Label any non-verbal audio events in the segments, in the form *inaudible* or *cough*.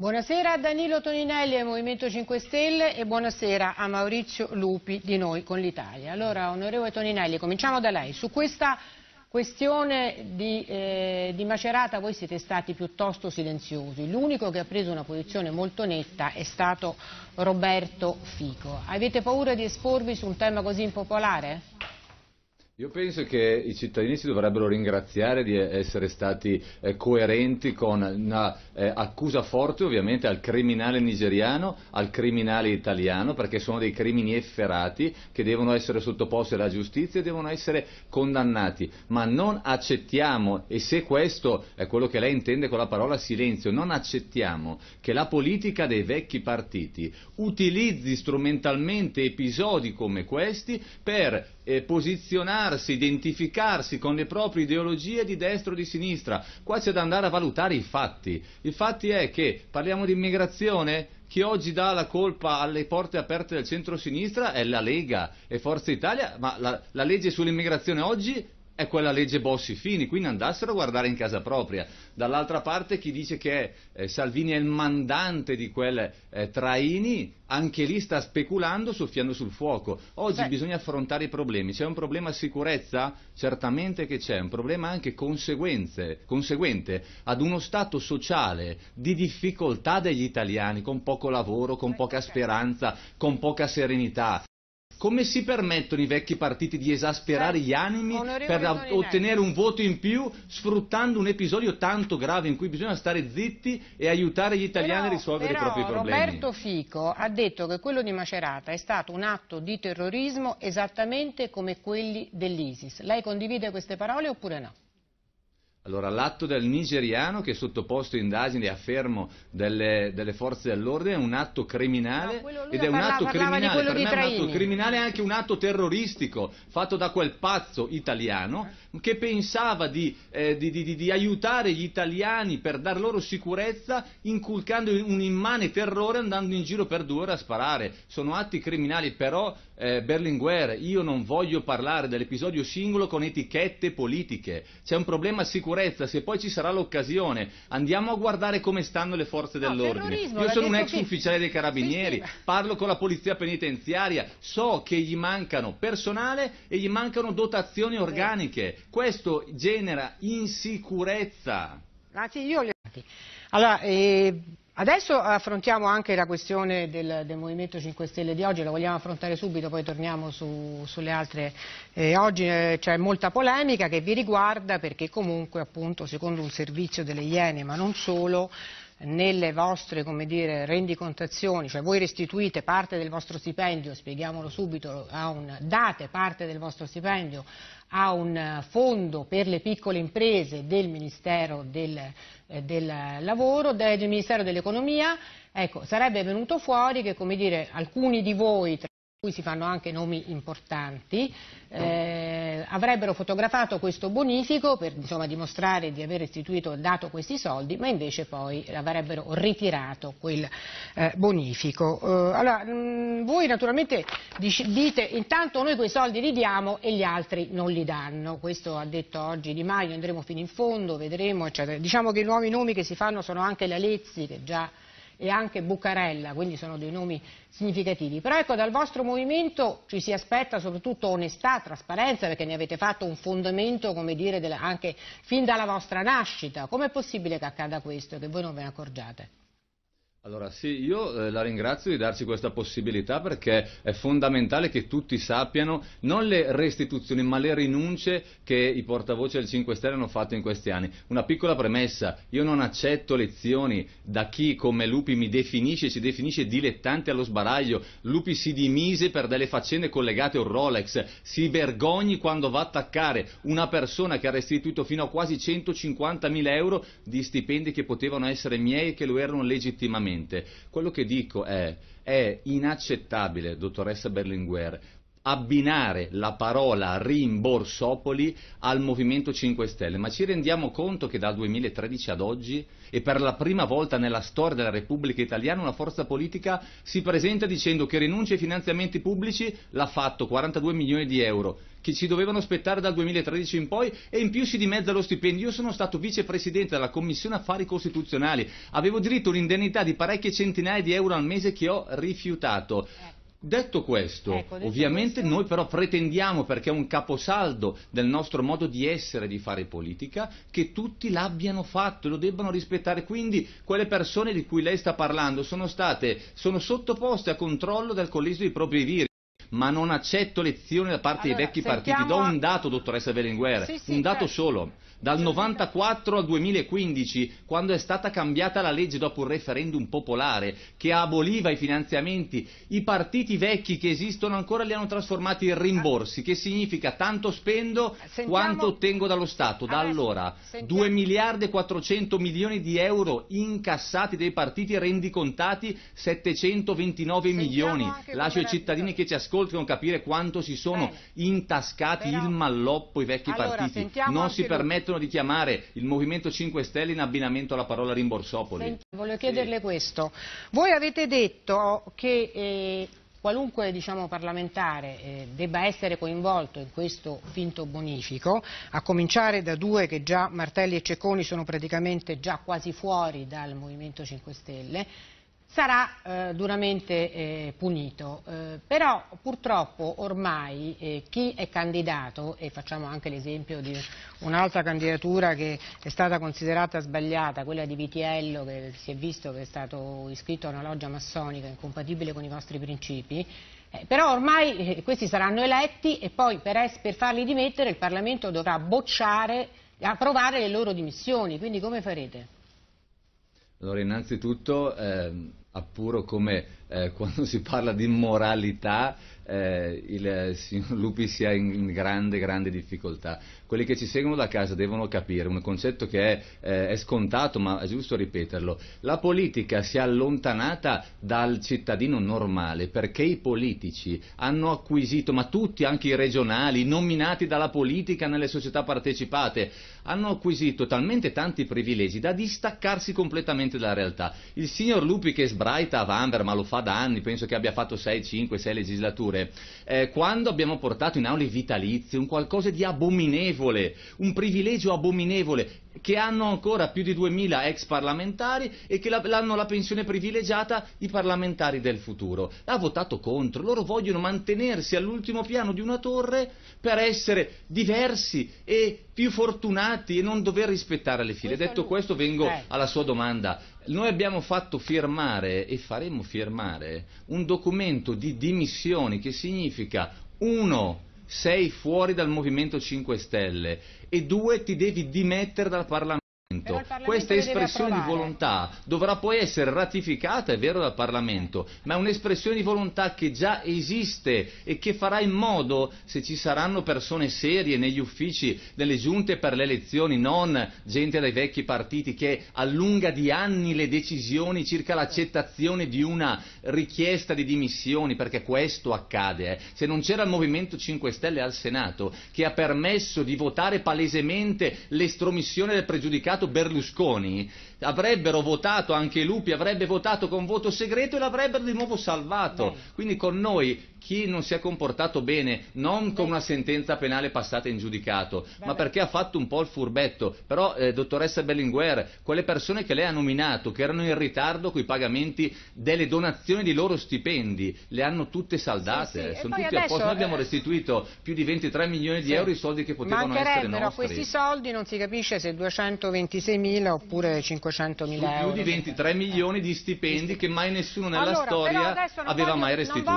Buonasera a Danilo Toninelli del Movimento 5 Stelle e buonasera a Maurizio Lupi di Noi con l'Italia. Allora, onorevole Toninelli, cominciamo da lei. Su questa questione di, eh, di Macerata voi siete stati piuttosto silenziosi. L'unico che ha preso una posizione molto netta è stato Roberto Fico. Avete paura di esporvi su un tema così impopolare? Io penso che i cittadini si dovrebbero ringraziare di essere stati eh, coerenti con un'accusa eh, forte ovviamente al criminale nigeriano, al criminale italiano, perché sono dei crimini efferati che devono essere sottoposti alla giustizia e devono essere condannati. Ma non accettiamo, e se questo è quello che lei intende con la parola silenzio, non accettiamo che la politica dei vecchi partiti utilizzi strumentalmente episodi come questi per eh, posizionare affidarsi, identificarsi con le proprie ideologie di destra o di sinistra. Qua c'è da andare a valutare i fatti. I fatti è che parliamo di immigrazione, chi oggi dà la colpa alle porte aperte del centro-sinistra è la Lega e Forza Italia, ma la, la legge sull'immigrazione oggi è quella legge Bossi-Fini, quindi andassero a guardare in casa propria. Dall'altra parte chi dice che eh, Salvini è il mandante di quel eh, Traini, anche lì sta speculando soffiando sul fuoco. Oggi Beh. bisogna affrontare i problemi, c'è un problema sicurezza? Certamente che c'è, un problema anche conseguente ad uno stato sociale di difficoltà degli italiani, con poco lavoro, con poca speranza, con poca serenità. Come si permettono i vecchi partiti di esasperare cioè, gli animi Onorevole per ottenere un voto in più sfruttando un episodio tanto grave in cui bisogna stare zitti e aiutare gli italiani però, a risolvere però, i propri problemi? Roberto Fico ha detto che quello di Macerata è stato un atto di terrorismo esattamente come quelli dell'ISIS. Lei condivide queste parole oppure no? Allora, l'atto del nigeriano che è sottoposto a indagini a fermo delle, delle, forze dell'ordine è un atto criminale no, ed è un parla, atto criminale, per me è un atto criminale anche un atto terroristico fatto da quel pazzo italiano che pensava di, eh, di, di, di aiutare gli italiani per dar loro sicurezza inculcando un immane terrore andando in giro per due ore a sparare. Sono atti criminali, però eh, Berlinguer, io non voglio parlare dell'episodio singolo con etichette politiche. C'è un problema sicuramente sicurezza, se poi ci sarà l'occasione, andiamo a guardare come stanno le forze no, dell'ordine. Io sono un ex che... ufficiale dei carabinieri, sì, sì. parlo con la polizia penitenziaria, so che gli mancano personale e gli mancano dotazioni organiche. Questo genera insicurezza. Grazie, ah, io... Allora, eh, Adesso affrontiamo anche la questione del, del, Movimento 5 Stelle di oggi, la vogliamo affrontare subito, poi torniamo su, sulle altre. Eh, oggi eh, c'è molta polemica che vi riguarda perché comunque appunto secondo un servizio delle Iene, ma non solo, nelle vostre dire, rendicontazioni, cioè voi restituite parte del vostro stipendio, spieghiamolo subito, un, date parte del vostro stipendio a un eh, fondo per le piccole imprese del Ministero del, eh, del Lavoro, del, del Ministero dell'Economia, ecco, sarebbe venuto fuori che dire, alcuni di voi, tra cui si fanno anche nomi importanti, eh, eh, avrebbero fotografato questo bonifico per insomma, dimostrare di aver istituito, dato questi soldi, ma invece poi avrebbero ritirato quel eh, bonifico. Eh, allora, mh, mm, voi naturalmente dite intanto noi quei soldi li diamo e gli altri non li danno, questo ha detto oggi Di Maio, andremo fino in fondo, vedremo, eccetera. Diciamo che i nuovi nomi che si fanno sono anche le Lezzi, che già e anche Bucarella, quindi sono dei nomi significativi. Però ecco, dal vostro movimento ci si aspetta soprattutto onestà, trasparenza, perché ne avete fatto un fondamento, come dire, anche fin dalla vostra nascita. Com'è possibile che accada questo, che voi non ve ne accorgiate? Allora sì, io eh, la ringrazio di darci questa possibilità perché è fondamentale che tutti sappiano non le restituzioni ma le rinunce che i portavoce del 5 Stelle hanno fatto in questi anni. Una piccola premessa, io non accetto lezioni da chi come Lupi mi definisce, ci definisce dilettante allo sbaraglio. Lupi si dimise per delle faccende collegate a un Rolex, si vergogni quando va a attaccare una persona che ha restituito fino a quasi 150.000 euro di stipendi che potevano essere miei e che lo erano legittimamente veramente, quello che dico è, è inaccettabile, dottoressa Berlinguer, abbinare la parola rimborsopoli al Movimento 5 Stelle, ma ci rendiamo conto che dal 2013 ad oggi e per la prima volta nella storia della Repubblica Italiana una forza politica si presenta dicendo che rinuncia ai finanziamenti pubblici, l'ha fatto 42 milioni di euro, che ci dovevano aspettare dal 2013 in poi e in più si dimezza lo stipendio. Io sono stato vicepresidente della Commissione Affari Costituzionali, avevo diritto a un'indennità di parecchie centinaia di euro al mese che ho rifiutato. Detto questo, ecco, detto ovviamente questo... noi però pretendiamo, perché è un caposaldo del nostro modo di essere, e di fare politica, che tutti l'abbiano fatto, e lo debbano rispettare. Quindi quelle persone di cui lei sta parlando sono state, sono sottoposte a controllo dal collegio dei propri viri ma non accetto lezioni da parte allora, dei vecchi sentiamo... partiti. Do un dato, dottoressa Belinguer, sì, sì, un dato certo. solo dal 94 al 2015, quando è stata cambiata la legge dopo un referendum popolare che aboliva i finanziamenti, i partiti vecchi che esistono ancora li hanno trasformati in rimborsi, che significa tanto spendo sentiamo... quanto ottengo dallo Stato. Da allora sentiamo... 2 miliardi e 400 milioni di euro incassati dai partiti rendicontati 729 sentiamo milioni. Lascio ai cittadini che ci ascoltano capire quanto si sono Bene. intascati Però... il malloppo i vecchi allora, partiti. Non si permettono smettono di chiamare il Movimento 5 Stelle in abbinamento alla parola rimborsopoli. Senti, voglio chiederle sì. questo. Voi avete detto che eh, qualunque diciamo, parlamentare eh, debba essere coinvolto in questo finto bonifico, a cominciare da due che già Martelli e Cecconi sono praticamente già quasi fuori dal Movimento 5 Stelle, sarà eh, duramente eh, punito. Eh, però purtroppo ormai eh, chi è candidato, e facciamo anche l'esempio di un'altra candidatura che è stata considerata sbagliata, quella di Vitiello che si è visto che è stato iscritto a una loggia massonica incompatibile con i vostri principi, eh, però ormai eh, questi saranno eletti e poi per, per farli dimettere il Parlamento dovrà bocciare, approvare le loro dimissioni, quindi come farete? Allora, innanzitutto ehm, appuro come eh, *laughs* quando si parla di moralità eh, il eh, signor Lupi sia in grande, grande difficoltà. Quelli che ci seguono da casa devono capire un concetto che è, eh, è, scontato, ma è giusto ripeterlo. La politica si è allontanata dal cittadino normale perché i politici hanno acquisito, ma tutti, anche i regionali, nominati dalla politica nelle società partecipate, hanno acquisito talmente tanti privilegi da distaccarsi completamente dalla realtà. Il signor Lupi che sbraita a Vanver, ma lo fa da anni, penso che abbia fatto 6, 5, 6 legislature, eh, quando abbiamo portato in aula i vitalizi, un qualcosa di abominevole, un privilegio abominevole, che hanno ancora più di 2000 ex parlamentari e che la, hanno la pensione privilegiata i parlamentari del futuro. Ha votato contro, loro vogliono mantenersi all'ultimo piano di una torre per essere diversi e più fortunati e non dover rispettare le file. Questo Detto questo vengo eh. alla sua domanda. Noi abbiamo fatto firmare e faremo firmare un documento di dimissioni che significa uno sei fuori dal Movimento 5 Stelle e due ti devi dimettere dal Parlamento. Questa espressione di volontà dovrà poi essere ratificata, è vero, dal Parlamento, ma è un'espressione di volontà che già esiste e che farà in modo, se ci saranno persone serie negli uffici delle giunte per le elezioni, non gente dai vecchi partiti che allunga di anni le decisioni circa l'accettazione di una richiesta di dimissioni, perché questo accade. Eh. Se non c'era il Movimento 5 Stelle al Senato che ha permesso di votare palesemente l'estromissione del pregiudicato votato Berlusconi, avrebbero votato anche Lupi, avrebbe votato con voto segreto e l'avrebbero di nuovo salvato. Quindi con noi chi non si è comportato bene, non con una sentenza penale passata in giudicato, ma perché ha fatto un po' il furbetto. Però, eh, dottoressa Bellinguer, quelle persone che lei ha nominato, che erano in ritardo con i pagamenti delle donazioni di loro stipendi, le hanno tutte saldate, sì, sì. sono tutti adesso, a posto. Noi abbiamo eh, restituito più di 23 milioni di sì. euro, i soldi che potevano essere nostri. Però questi soldi non si capisce se 226 mila oppure 500 mila euro. più di 23 milioni di stipendi che mai nessuno nella allora, storia aveva voglio, mai restituito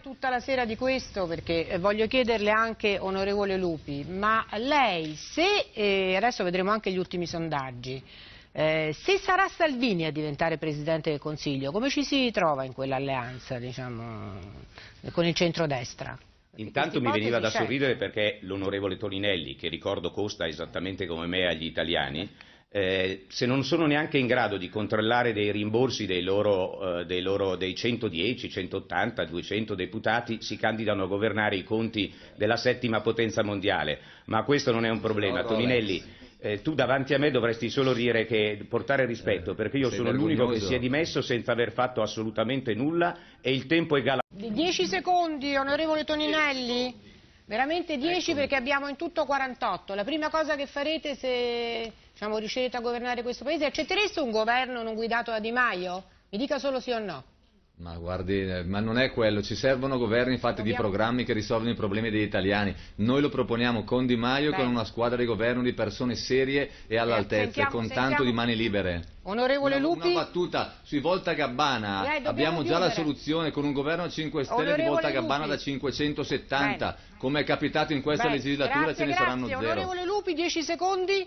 tutta la sera di questo perché eh, voglio chiederle anche, onorevole Lupi, ma lei se, eh, adesso vedremo anche gli ultimi sondaggi, eh, se sarà Salvini a diventare Presidente del Consiglio, come ci si trova in quell'alleanza diciamo, eh, con il centrodestra? Intanto mi veniva da sorridere perché l'onorevole Toninelli, che ricordo costa esattamente come me agli italiani, eh, se non sono neanche in grado di controllare dei rimborsi dei, loro, eh, dei, loro, dei 110, 180, 200 deputati, si candidano a governare i conti della settima potenza mondiale. Ma questo non è un problema. Toninelli, eh, tu davanti a me dovresti solo dire che portare rispetto, eh, perché io Sei sono l'unico che si è dimesso senza aver fatto assolutamente nulla e il tempo è galante. Di 10 secondi, onorevole Toninelli, veramente 10 perché abbiamo in tutto 48. La prima cosa che farete se diciamo, riuscirete a governare questo Paese, accettereste un governo non guidato da Di Maio? Mi dica solo sì o no. Ma guardi, eh, ma non è quello, ci servono governi fatti Dobbiamo... di programmi che risolvono i problemi degli italiani. Noi lo proponiamo con Di Maio e con una squadra di governo di persone serie e all'altezza, sentiamo, con sentiamo... tanto di mani libere. Onorevole una, Lupi. Una battuta sui Volta Gabbana. Lei, Abbiamo già la soluzione con un governo a 5 Stelle Onorevole di Volta Gabbana da 570, Bene. come è capitato in questa Bene. legislatura grazie, ce ne grazie. saranno zero. Onorevole Lupi, 10 secondi.